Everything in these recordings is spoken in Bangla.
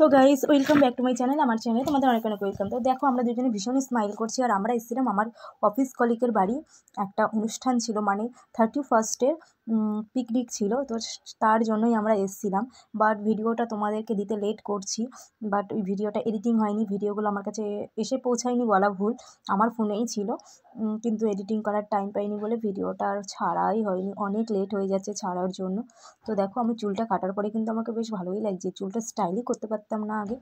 তো guys welcome back to my channel আমার চ্যানেলে তোমাদের অনেক অনেক ওয়েলকাম তো দেখো আমরা দুজনে ভীষণ স্মাইল করছি আর আমরা এসেছিলাম আমার অফিস কলিকের বাড়ি একটা অনুষ্ঠান ছিল মানে থার্টি ফার্স্টের পিকনিক ছিল তো তার জন্যই আমরা এসেছিলাম বাট ভিডিওটা তোমাদেরকে দিতে লেট করছি বাট ওই ভিডিওটা এডিটিং হয়নি ভিডিওগুলো আমার কাছে এসে পৌঁছায়নি বলা ভুল আমার ফোনেই ছিল কিন্তু এডিটিং করার টাইম পাইনি বলে ভিডিওটা আর ছাড়াই হয়নি অনেক লেট হয়ে যাচ্ছে ছাড়ার জন্য তো দেখো আমি চুলটা কাটার পরে কিন্তু আমাকে বেশ ভালোই লাগছে চুলটা স্টাইলই করতে পারতাম পারতাম না আগে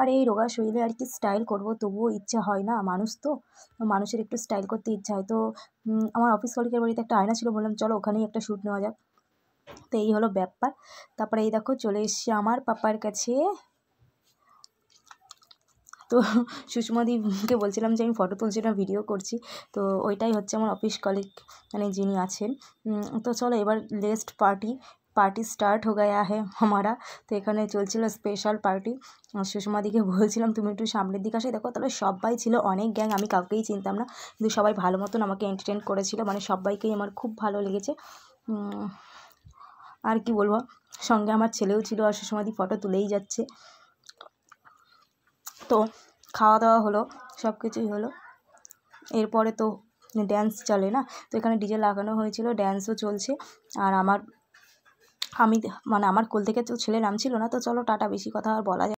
আর এই রোগা শরীরে আর কি স্টাইল করব তবুও ইচ্ছা হয় না মানুষ তো মানুষের একটু স্টাইল করতে ইচ্ছা হয় তো আমার অফিস কলিকের বাড়িতে একটা আয়না ছিল বললাম চলো ওখানেই একটা শ্যুট নেওয়া যাক তো এই হলো ব্যাপার তারপরে এই দেখো চলে এসছি আমার পাপার কাছে তো সুষমাদিকে বলছিলাম যে আমি ফটো তুলছি না ভিডিও করছি তো ওইটাই হচ্ছে আমার অফিস কলিগ মানে যিনি আছেন তো চলো এবার লেস্ট পার্টি পার্টি স্টার্ট হয়ে गया है আমারা তো এখানে চলছিল স্পেশাল পার্টি সুষমা দিকে বলছিলাম তুমি একটু সামনের দিকে আসে দেখো তাহলে সবাই ছিল অনেক গ্যাং আমি কাউকেই চিনতাম না কিন্তু সবাই ভালো মতন আমাকে এন্টারটেন করেছিল মানে সবাইকেই আমার খুব ভালো লেগেছে আর কি বলবো সঙ্গে আমার ছেলেও ছিল আর সুষমাদি ফটো তুলেই যাচ্ছে তো খাওয়া দাওয়া হলো সব কিছুই হলো এরপরে তো ড্যান্স চলে না তো এখানে ডিজে লাগানো হয়েছিল ড্যান্সও চলছে আর আমার আমি মানে আমার কোল থেকে তো ছেলে নামছিল না তো চলো টাটা বেশি কথা আর বলা যায়